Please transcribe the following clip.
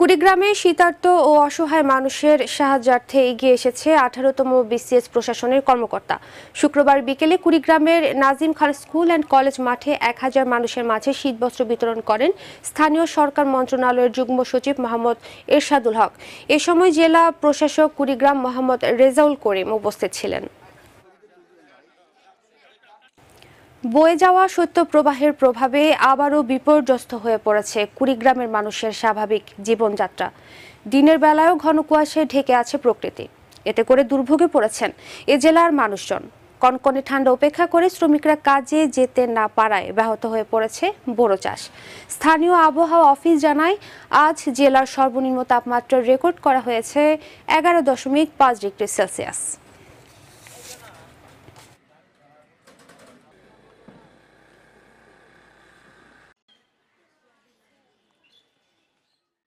কুড়িগ্রামে শীতার্থ ও অসহায় মানুষের সাহায্যার্থে এগিয়ে এসেছে আঠারোতম বিসিএস প্রশাসনের কর্মকর্তা শুক্রবার বিকেলে কুড়িগ্রামের Nazim Khan school and college মাঠে এক হাজার মানুষের মাঝে শীতবস্ত্র বিতরণ করেন স্থানীয় সরকার মন্ত্রণালয়ের যুগ্ম সচিব মোহাম্মদ এরশাদুল হক এ সময় জেলা প্রশাসক কুড়িগ্রাম মোহাম্মদ রেজাউল করিম উপস্থিত ছিলেন বয়ে যাওয়া শৈত্যপ্রবাহের প্রভাবে আবারও বিপর্যস্ত হয়ে পড়েছে কুড়িগ্রামের মানুষের স্বাভাবিক জীবনযাত্রা দিনের বেলায়ও ঘন কুয়াশায় ঢেকে আছে প্রকৃতি এতে করে দুর্ভোগে পড়েছেন এ জেলার মানুষজন কনকনে ঠান্ডা উপেক্ষা করে শ্রমিকরা কাজে যেতে না পারায় ব্যাহত হয়ে পড়েছে বোরো চাষ স্থানীয় আবহাওয়া অফিস জানায় আজ জেলার সর্বনিম্ন তাপমাত্রা রেকর্ড করা হয়েছে এগারো দশমিক পাঁচ ডিগ্রি সেলসিয়াস